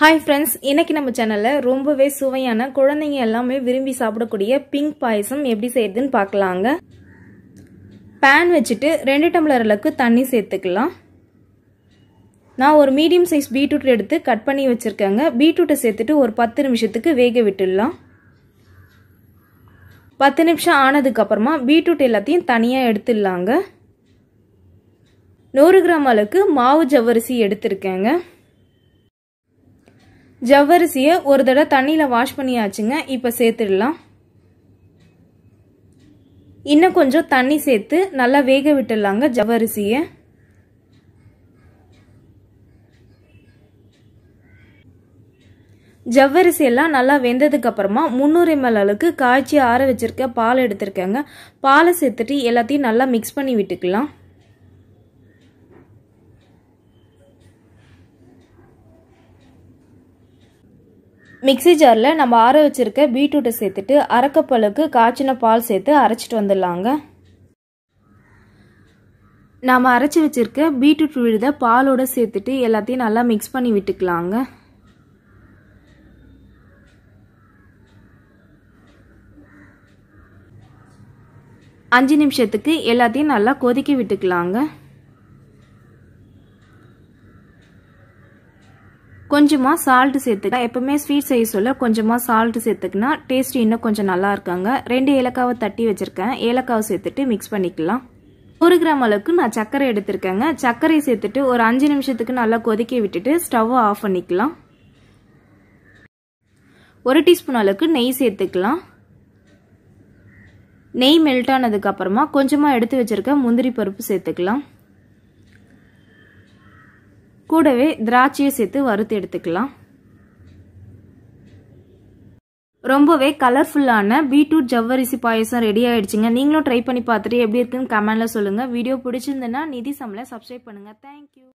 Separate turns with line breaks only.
hi friends இன்றைக்கி நம்ம சேனலில் ரொம்பவே சுவையான குழந்தைங்க எல்லாமே விரும்பி சாப்பிடக்கூடிய பிங்க் பாயசம் எப்படி செய்யுதுன்னு பார்க்கலாங்க பேன் வச்சுட்டு ரெண்டு டம்ளர் அளவுக்கு தண்ணி சேர்த்துக்கலாம் நான் ஒரு மீடியம் சைஸ் பீட்ரூட் எடுத்து கட் பண்ணி வச்சுருக்கேங்க பீட்ரூட்டை சேர்த்துட்டு ஒரு பத்து நிமிஷத்துக்கு வேக விட்டுடலாம் பத்து நிமிஷம் ஆனதுக்கப்புறமா பீட்ரூட் எல்லாத்தையும் தனியாக எடுத்துடலாங்க நூறு கிராம் அளவுக்கு மாவு ஜவ்வரிசி எடுத்திருக்கேங்க ஜவ்வரிசியை ஒரு தடவை தண்ணியில் வாஷ் பண்ணியாச்சுங்க இப்போ சேர்த்துடலாம் இன்னும் கொஞ்சம் தண்ணி சேர்த்து நல்லா வேக விட்டுடலாங்க ஜவ்வரிசியை ஜவ்வரிசி எல்லாம் நல்லா வெந்ததுக்கு அப்புறமா முந்நூறு எம்எல் அளவுக்கு காய்ச்சி ஆற வச்சிருக்க பால் எடுத்திருக்கேங்க பாலை சேர்த்துட்டு எல்லாத்தையும் நல்லா மிக்ஸ் பண்ணி விட்டுக்கலாம் மிக்சி ஜாரில் நம்ம ஆற வச்சுருக்க பீட்ரூட்டை சேர்த்துட்டு அரைக்கப்பழுக்கு காய்ச்சின பால் சேர்த்து அரைச்சிட்டு வந்துடலாங்க நாம் அரைச்சி வச்சுருக்க பீட்ரூட் விழுதை பாலோடு சேர்த்துட்டு எல்லாத்தையும் நல்லா மிக்ஸ் பண்ணி விட்டுக்கலாங்க அஞ்சு நிமிஷத்துக்கு எல்லாத்தையும் நல்லா கொதிக்க விட்டுக்கலாங்க கொஞ்சமாக சால்ட் சேர்த்துக்கலாம் எப்பவுமே ஸ்வீட் செய்ய சொல்ல கொஞ்சமாக சால்ட் சேர்த்துக்கினா டேஸ்ட் இன்னும் கொஞ்சம் நல்லா இருக்காங்க ரெண்டு ஏலக்காவை தட்டி வச்சுருக்கேன் ஏலக்காவை சேர்த்துட்டு மிக்ஸ் பண்ணிக்கலாம் ஒரு கிராம் அளவுக்கு நான் சர்க்கரை எடுத்திருக்கேங்க சர்க்கரை சேர்த்துட்டு ஒரு அஞ்சு நிமிஷத்துக்கு நல்லா கொதிக்க விட்டுட்டு ஸ்டவ்வை ஆஃப் பண்ணிக்கலாம் ஒரு டீஸ்பூன் அளவுக்கு நெய் சேர்த்துக்கலாம் நெய் மெல்ட் ஆனதுக்கப்புறமா கொஞ்சமாக எடுத்து வச்சிருக்க முந்திரி பருப்பு சேர்த்துக்கலாம் கூடவே திராட்சையை சேர்த்து வறுத்து எடுத்துக்கலாம் ரொம்பவே கலர்ஃபுல்லான பீட்ரூட் ஜவ்வரிசி பாயசம் ரெடி ஆயிடுச்சுங்க நீங்களும் ட்ரை பண்ணி பார்த்துட்டு எப்படி இருக்குன்னு கமெண்ட்ல சொல்லுங்க வீடியோ பிடிச்சிருந்தேன்னா நிதி சம்ல சப்ஸ்கிரைப் பண்ணுங்க தேங்க்யூ